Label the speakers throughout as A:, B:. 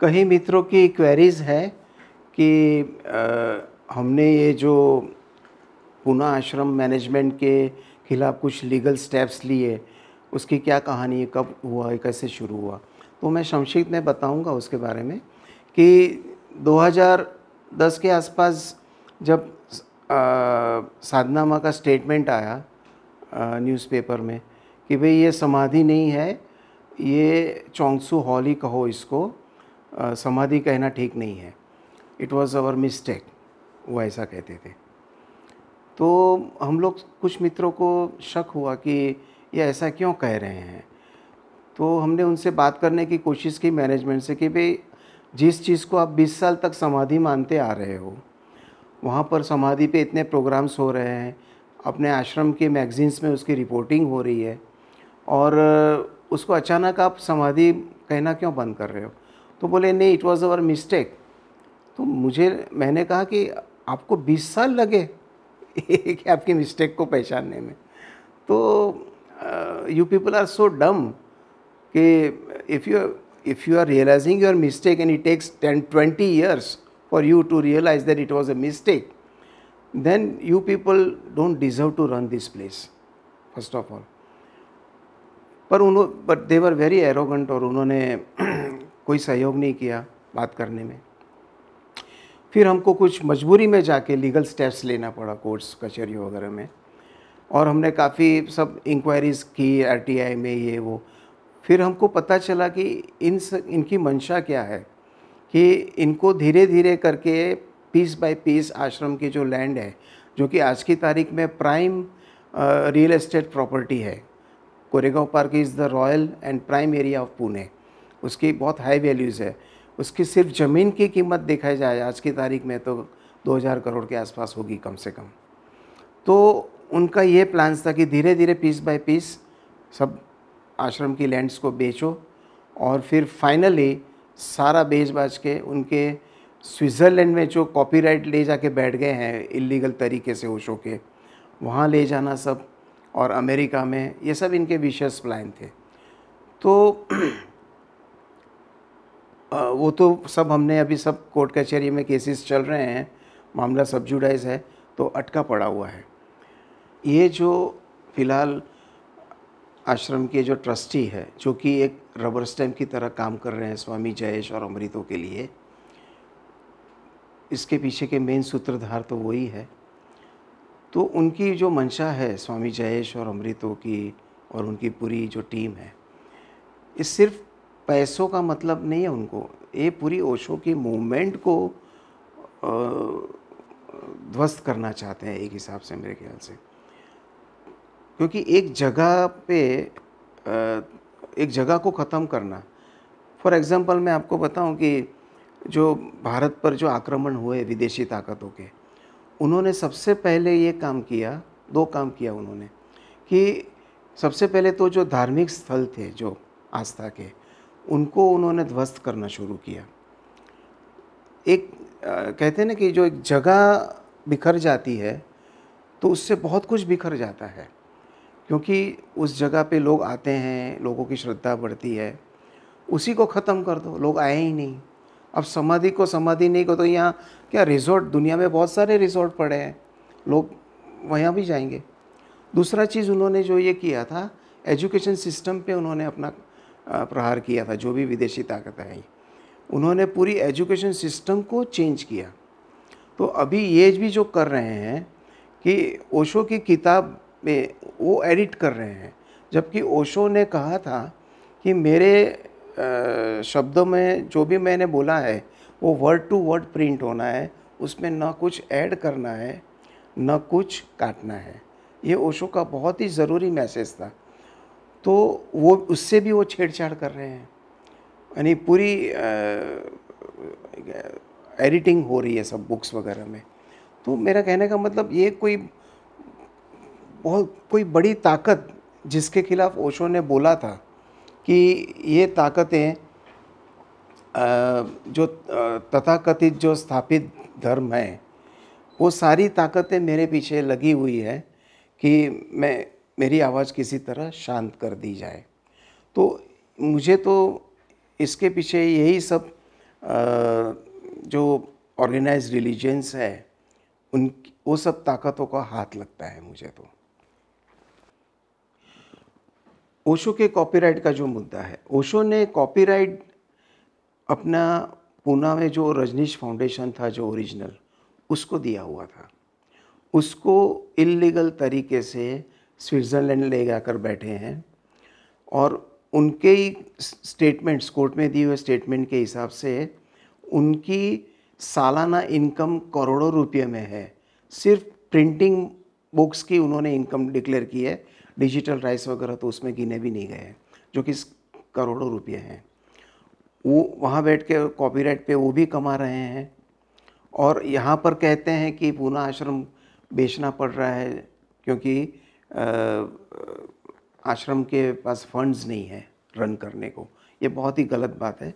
A: कहीं मित्रों की क्वेरीज़ है कि आ, हमने ये जो पुनः आश्रम मैनेजमेंट के खिलाफ कुछ लीगल स्टेप्स लिए उसकी क्या कहानी है कब हुआ है कैसे शुरू हुआ तो मैं शमशीद में बताऊंगा उसके बारे में कि 2010 के आसपास जब साधनामा का स्टेटमेंट आया न्यूज़पेपर में कि भाई ये समाधि नहीं है ये चौंगसू हॉल ही कहो इसको समाधि कहना ठीक नहीं है इट वॉज़ अवर मिस्टेक वो ऐसा कहते थे तो हम लोग कुछ मित्रों को शक हुआ कि ये ऐसा क्यों कह रहे हैं तो हमने उनसे बात करने की कोशिश की मैनेजमेंट से कि भाई जिस चीज़ को आप 20 साल तक समाधि मानते आ रहे हो वहाँ पर समाधि पे इतने प्रोग्राम्स हो रहे हैं अपने आश्रम के मैगजीन्स में उसकी रिपोर्टिंग हो रही है और उसको अचानक आप समाधि कहना क्यों बंद कर रहे हो तो बोले नहीं इट वॉज़ अवर मिस्टेक तो मुझे मैंने कहा कि आपको 20 साल लगे एक आपकी मिस्टेक को पहचानने में तो you people are so dumb कि if you if you are realising your mistake and it takes ten twenty years for you to realise that it was a mistake then you people don't deserve to run this place first of all पर उन्हों but they were very arrogant और उन्होंने कोई सहयोग नहीं किया बात करने में फिर हमको कुछ मजबूरी में जाके लीगल स्टेप्स लेना पड़ा कोर्ट्स कचहरी वगैरह में और हमने काफ़ी सब इंक्वायरीज़ की आर में ये वो फिर हमको पता चला कि इन स, इनकी मंशा क्या है कि इनको धीरे धीरे करके पीस बाय पीस आश्रम की जो लैंड है जो कि आज की तारीख में प्राइम रियल एस्टेट प्रॉपर्टी है Koregaon park is the royal and prime area of Pune उसकी बहुत हाई वैल्यूज़ है उसकी सिर्फ ज़मीन की कीमत देखा जाए आज की तारीख में तो 2000 करोड़ के आसपास होगी कम से कम तो उनका ये प्लान्स था कि धीरे धीरे पीस बाय पीस सब आश्रम की लैंड्स को बेचो और फिर फाइनली सारा बेच बाज के उनके स्विट्ज़रलैंड में जो कॉपीराइट ले जाके बैठ गए हैं इलीगल तरीके से ओशो के वहाँ ले जाना सब और अमेरिका में ये सब इनके विशेष प्लान थे तो वो तो सब हमने अभी सब कोर्ट कचहरी में केसेस चल रहे हैं मामला सब जुडाइज है तो अटका पड़ा हुआ है ये जो फिलहाल आश्रम के जो ट्रस्टी है जो कि एक रबर स्टैम्प की तरह काम कर रहे हैं स्वामी जयेश और अमृतों के लिए इसके पीछे के मेन सूत्रधार तो वही है तो उनकी जो मंशा है स्वामी जयेश और अमृतों की और उनकी पूरी जो टीम है इस सिर्फ पैसों का मतलब नहीं है उनको ये पूरी ओशो की मूवमेंट को ध्वस्त करना चाहते हैं एक हिसाब से मेरे ख्याल से क्योंकि एक जगह पे एक जगह को ख़त्म करना फॉर एग्ज़ाम्पल मैं आपको बताऊं कि जो भारत पर जो आक्रमण हुए विदेशी ताकतों के उन्होंने सबसे पहले ये काम किया दो काम किया उन्होंने कि सबसे पहले तो जो धार्मिक स्थल थे जो आस्था के उनको उन्होंने ध्वस्त करना शुरू किया एक आ, कहते हैं ना कि जो एक जगह बिखर जाती है तो उससे बहुत कुछ बिखर जाता है क्योंकि उस जगह पे लोग आते हैं लोगों की श्रद्धा बढ़ती है उसी को ख़त्म कर दो लोग आए ही नहीं अब समाधि को समाधि नहीं को तो यहाँ क्या रिजॉर्ट दुनिया में बहुत सारे रिजॉर्ट पड़े हैं लोग वहाँ भी जाएंगे दूसरा चीज़ उन्होंने जो ये किया था एजुकेशन सिस्टम पे उन्होंने अपना प्रहार किया था जो भी विदेशी ताकत आई उन्होंने पूरी एजुकेशन सिस्टम को चेंज किया तो अभी ये भी जो कर रहे हैं कि ओशो की किताब में वो एडिट कर रहे हैं जबकि ओशो ने कहा था कि मेरे शब्दों में जो भी मैंने बोला है वो वर्ड टू वर्ड प्रिंट होना है उसमें ना कुछ ऐड करना है न कुछ काटना है ये ओशो का बहुत ही ज़रूरी मैसेज था तो वो उससे भी वो छेड़छाड़ कर रहे हैं यानी पूरी एडिटिंग हो रही है सब बुक्स वगैरह में तो मेरा कहने का मतलब ये कोई बहुत कोई बड़ी ताकत जिसके खिलाफ ओशो ने बोला था कि ये ताकतें जो तथाकथित जो स्थापित धर्म है वो सारी ताकतें मेरे पीछे लगी हुई है कि मैं मेरी आवाज़ किसी तरह शांत कर दी जाए तो मुझे तो इसके पीछे यही सब जो ऑर्गेनाइज रिलीजन्स है उन वो सब ताकतों का हाथ लगता है मुझे तो ओशो के कॉपीराइट का जो मुद्दा है ओशो ने कॉपीराइट अपना पूना में जो रजनीश फाउंडेशन था जो ओरिजिनल उसको दिया हुआ था उसको इलीगल तरीके से स्विट्ज़रलैंड ले जाकर बैठे हैं और उनके ही स्टेटमेंट्स कोर्ट में दिए हुए स्टेटमेंट के हिसाब से उनकी सालाना इनकम करोड़ों रुपये में है सिर्फ प्रिंटिंग बुक्स की उन्होंने इनकम डिक्लेयर की है डिजिटल राइस वगैरह तो उसमें गिने भी नहीं गए जो कि करोड़ों रुपये हैं वो वहाँ बैठ के कॉपीराइट पे वो भी कमा रहे हैं और यहाँ पर कहते हैं कि पूना आश्रम बेचना पड़ रहा है क्योंकि आश्रम के पास फंड्स नहीं है रन करने को ये बहुत ही गलत बात है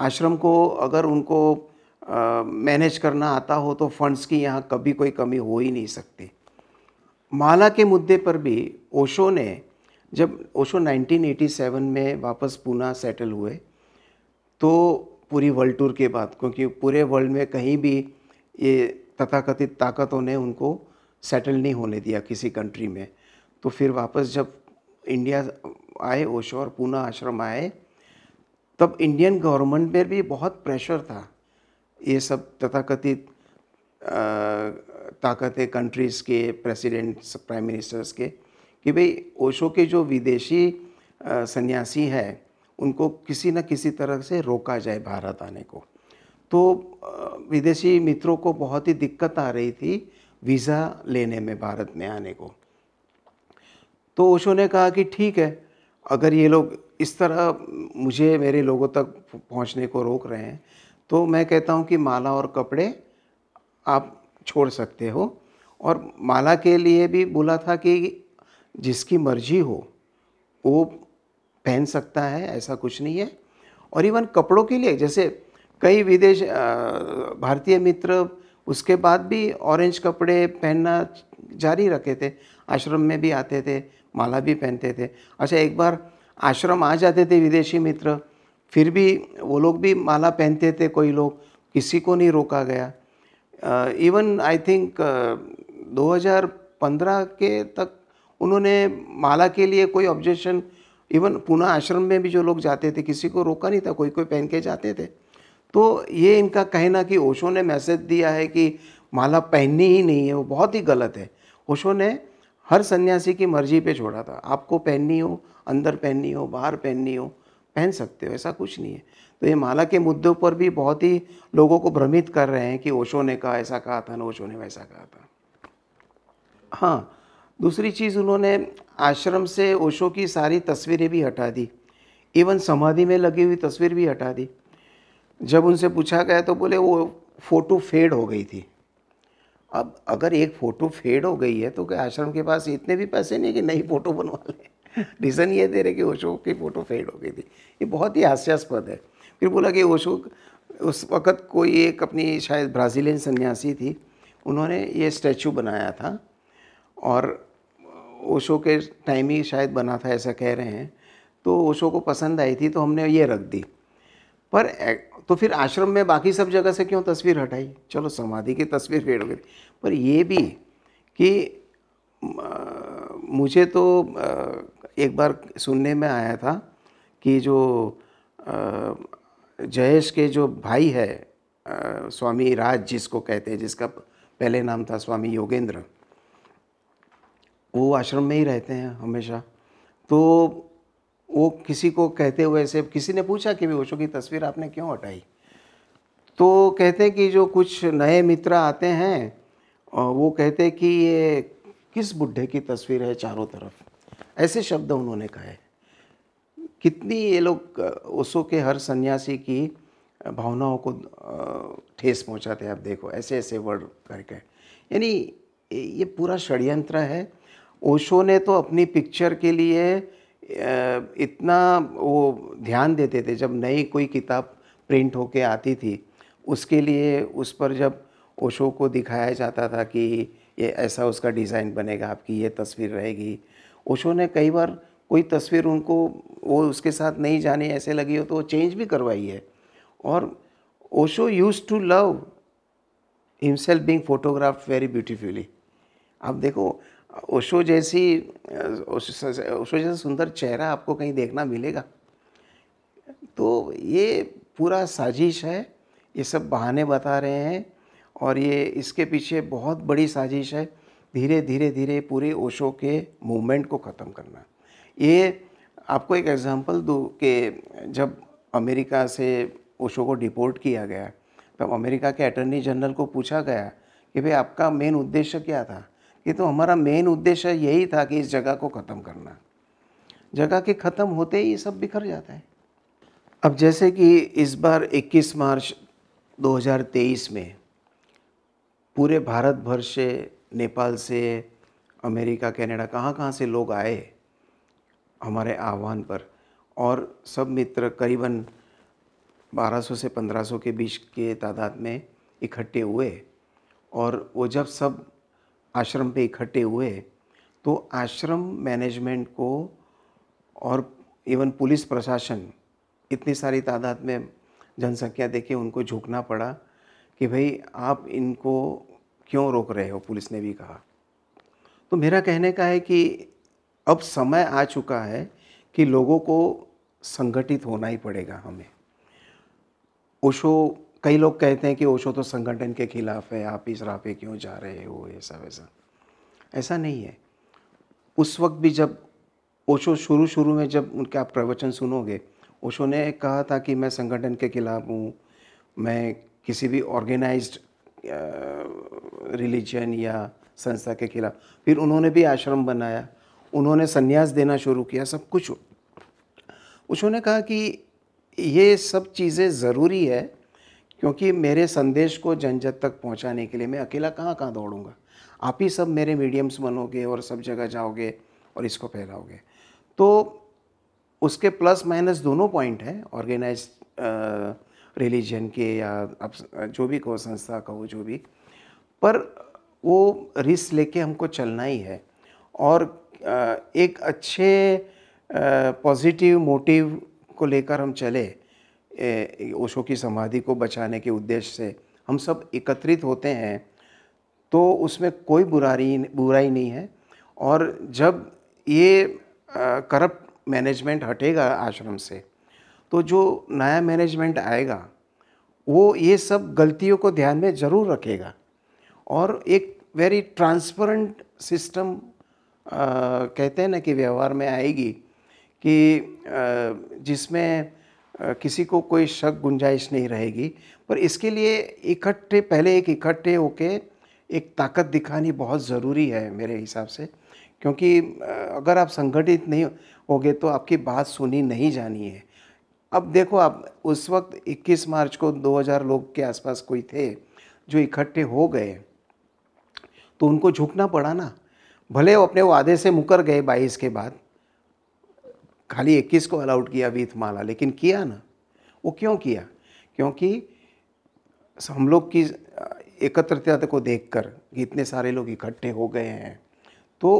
A: आश्रम को अगर उनको मैनेज करना आता हो तो फंड्स की यहाँ कभी कोई कमी हो ही नहीं सकती माला के मुद्दे पर भी ओशो ने जब ओशो 1987 में वापस पूना सेटल हुए तो पूरी वर्ल्ड टूर के बाद क्योंकि पूरे वर्ल्ड में कहीं भी ये तथाकथित ताकतों ने उनको सेटल नहीं होने दिया किसी कंट्री में तो फिर वापस जब इंडिया आए ओशो और पूना आश्रम आए तब इंडियन गवर्नमेंट में भी बहुत प्रेशर था ये सब तथाकथित ताकतें कंट्रीज़ के प्रेसिडेंट्स प्राइम मिनिस्टर्स के कि भाई ओशो के जो विदेशी सन्यासी है उनको किसी न किसी तरह से रोका जाए भारत आने को तो विदेशी मित्रों को बहुत ही दिक्कत आ रही थी वीज़ा लेने में भारत में आने को तो ओशो ने कहा कि ठीक है अगर ये लोग इस तरह मुझे मेरे लोगों तक पहुंचने को रोक रहे हैं तो मैं कहता हूं कि माला और कपड़े आप छोड़ सकते हो और माला के लिए भी बोला था कि जिसकी मर्जी हो वो पहन सकता है ऐसा कुछ नहीं है और इवन कपड़ों के लिए जैसे कई विदेश भारतीय मित्र उसके बाद भी ऑरेंज कपड़े पहनना जारी रखे थे आश्रम में भी आते थे माला भी पहनते थे अच्छा एक बार आश्रम आ जाते थे विदेशी मित्र फिर भी वो लोग भी माला पहनते थे कोई लोग किसी को नहीं रोका गया इवन आई थिंक 2015 के तक उन्होंने माला के लिए कोई ऑब्जेक्शन इवन पुणे आश्रम में भी जो लोग जाते थे किसी को रोका नहीं था कोई कोई पहन के जाते थे तो ये इनका कहना कि ओशो ने मैसेज दिया है कि माला पहननी ही नहीं है वो बहुत ही गलत है ओशो ने हर सन्यासी की मर्जी पे छोड़ा था आपको पहननी हो अंदर पहननी हो बाहर पहननी हो पहन सकते हो ऐसा कुछ नहीं है तो ये माला के मुद्दों पर भी बहुत ही लोगों को भ्रमित कर रहे हैं कि ओशो ने कहा ऐसा कहा था ना ओशो ने वैसा कहा था हाँ दूसरी चीज़ उन्होंने आश्रम से ओशो की सारी तस्वीरें भी हटा दी इवन समाधि में लगी हुई तस्वीर भी हटा दी जब उनसे पूछा गया तो बोले वो फ़ोटो फेड हो गई थी अब अगर एक फ़ोटो फेड हो गई है तो क्या आश्रम के पास इतने भी पैसे नहीं कि नई फ़ोटो बनवा लें रीज़न ये दे रहे कि ओशो की फ़ोटो फेड हो गई थी ये बहुत ही हास्यास्पद है फिर बोला कि ओशो उस वक़्त कोई एक अपनी शायद ब्राज़ीलियन सन्यासी थी उन्होंने ये स्टैचू बनाया था और ओशो के टाइम ही शायद बना था ऐसा कह रहे हैं तो ओशो को पसंद आई थी तो हमने ये रख दी पर तो फिर आश्रम में बाकी सब जगह से क्यों तस्वीर हटाई चलो समाधि की तस्वीर फेड हो गई पर ये भी कि मुझे तो एक बार सुनने में आया था कि जो जयेश के जो भाई है स्वामी राज जिसको कहते हैं जिसका पहले नाम था स्वामी योगेंद्र वो आश्रम में ही रहते हैं हमेशा तो वो किसी को कहते हुए ऐसे किसी ने पूछा कि भी ओशो की तस्वीर आपने क्यों हटाई तो कहते हैं कि जो कुछ नए मित्र आते हैं वो कहते हैं कि ये किस बुढ़े की तस्वीर है चारों तरफ ऐसे शब्द उन्होंने कहे कितनी ये लोग ओशो के हर सन्यासी की भावनाओं को ठेस पहुंचाते हैं आप देखो ऐसे ऐसे वर्ड करके यानी ये पूरा षड्यंत्र है ओशो ने तो अपनी पिक्चर के लिए इतना वो ध्यान देते थे जब नई कोई किताब प्रिंट होके आती थी उसके लिए उस पर जब ओशो को दिखाया जाता था कि ये ऐसा उसका डिज़ाइन बनेगा आपकी ये तस्वीर रहेगी ओशो ने कई बार कोई तस्वीर उनको वो उसके साथ नहीं जाने ऐसे लगी हो तो वो चेंज भी करवाई है और Osho use to love himself being photograph very beautifully आप देखो ओशो जैसी ओशो जैसा सुंदर चेहरा आपको कहीं देखना मिलेगा तो ये पूरा साजिश है ये सब बहाने बता रहे हैं और ये इसके पीछे बहुत बड़ी साजिश है धीरे धीरे धीरे पूरे ओशो के मूवमेंट को ख़त्म करना ये आपको एक एग्ज़ाम्पल दूँ कि जब अमेरिका से ओशो को डिपोर्ट किया गया तब अमेरिका के अटर्नी जनरल को पूछा गया कि भाई आपका मेन उद्देश्य क्या था ये तो हमारा मेन उद्देश्य यही था कि इस जगह को ख़त्म करना जगह के ख़त्म होते ही सब बिखर जाता है अब जैसे कि इस बार 21 मार्च 2023 में पूरे भारत भर से नेपाल से अमेरिका कनाडा कहाँ कहाँ से लोग आए हमारे आह्वान पर और सब मित्र करीबन 1200 से 1500 के बीच के तादाद में इकट्ठे हुए और वो जब सब आश्रम पे इकट्ठे हुए तो आश्रम मैनेजमेंट को और इवन पुलिस प्रशासन इतनी सारी तादाद में जनसंख्या देखे उनको झुकना पड़ा कि भाई आप इनको क्यों रोक रहे हो पुलिस ने भी कहा तो मेरा कहने का है कि अब समय आ चुका है कि लोगों को संगठित होना ही पड़ेगा हमें ओशो कई लोग कहते हैं कि ओशो तो संगठन के खिलाफ है आप इस राह पे क्यों जा रहे हो ऐसा वैसा ऐसा नहीं है उस वक्त भी जब ओशो शुरू शुरू में जब उनके आप प्रवचन सुनोगे ओशो ने कहा था कि मैं संगठन के खिलाफ हूँ मैं किसी भी ऑर्गेनाइज्ड रिलीजन या संस्था के खिलाफ फिर उन्होंने भी आश्रम बनाया उन्होंने संन्यास देना शुरू किया सब कुछ ने कहा कि ये सब चीज़ें ज़रूरी है क्योंकि मेरे संदेश को जन जन तक पहुंचाने के लिए मैं अकेला कहाँ कहाँ दौड़ूंगा आप ही सब मेरे मीडियम्स बनोगे और सब जगह जाओगे और इसको फैलाओगे तो उसके प्लस माइनस दोनों पॉइंट हैं ऑर्गेनाइज रिलीजन के या आप जो भी कहो संस्था कहो जो भी पर वो रिस्क लेके हमको चलना ही है और एक अच्छे पॉजिटिव मोटिव को लेकर हम चले ओशो की समाधि को बचाने के उद्देश्य से हम सब एकत्रित होते हैं तो उसमें कोई बुराई बुराई नहीं है और जब ये करप्ट मैनेजमेंट हटेगा आश्रम से तो जो नया मैनेजमेंट आएगा वो ये सब गलतियों को ध्यान में ज़रूर रखेगा और एक वेरी ट्रांसपेरेंट सिस्टम कहते हैं ना कि व्यवहार में आएगी कि जिसमें किसी को कोई शक गुंजाइश नहीं रहेगी पर इसके लिए इकट्ठे पहले एक इकट्ठे होके एक ताकत दिखानी बहुत ज़रूरी है मेरे हिसाब से क्योंकि अगर आप संगठित नहीं होगे तो आपकी बात सुनी नहीं जानी है अब देखो आप उस वक्त 21 मार्च को 2000 लोग के आसपास कोई थे जो इकट्ठे हो गए तो उनको झुकना पड़ा ना भले वो अपने वादे से मुकर गए बाईस के बाद खाली इक्कीस को अलाउड किया वीत माला लेकिन किया ना वो क्यों किया क्योंकि हम लोग की एकत्रता को देखकर कर इतने सारे लोग इकट्ठे हो गए हैं तो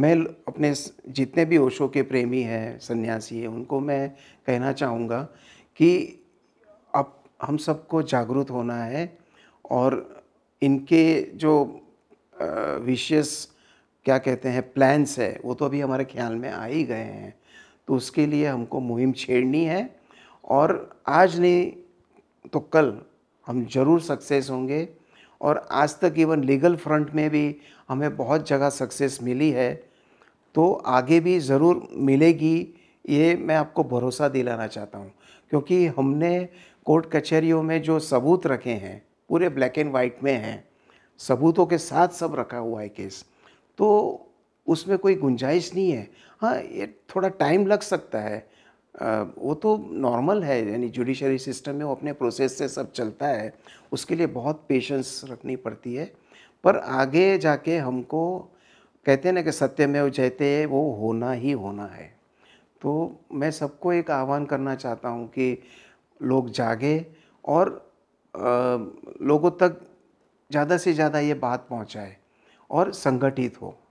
A: मैं अपने जितने भी ओशो के प्रेमी हैं सन्यासी हैं उनको मैं कहना चाहूँगा कि अब हम सबको जागरूक होना है और इनके जो विशेष क्या कहते हैं प्लान्स है वो तो अभी हमारे ख्याल में आ ही गए हैं उसके लिए हमको मुहिम छेड़नी है और आज नहीं तो कल हम ज़रूर सक्सेस होंगे और आज तक इवन लीगल फ्रंट में भी हमें बहुत जगह सक्सेस मिली है तो आगे भी ज़रूर मिलेगी ये मैं आपको भरोसा दिलाना चाहता हूँ क्योंकि हमने कोर्ट कचहरियों में जो सबूत रखे हैं पूरे ब्लैक एंड वाइट में हैं सबूतों के साथ सब रखा हुआ है केस तो उसमें कोई गुंजाइश नहीं है हाँ ये थोड़ा टाइम लग सकता है आ, वो तो नॉर्मल है यानी जुडिशरी सिस्टम में वो अपने प्रोसेस से सब चलता है उसके लिए बहुत पेशेंस रखनी पड़ती है पर आगे जाके हमको कहते हैं ना कि में जयते वो होना ही होना है तो मैं सबको एक आह्वान करना चाहता हूँ कि लोग जागे और आ, लोगों तक ज़्यादा से ज़्यादा ये बात पहुँचाए और संगठित हो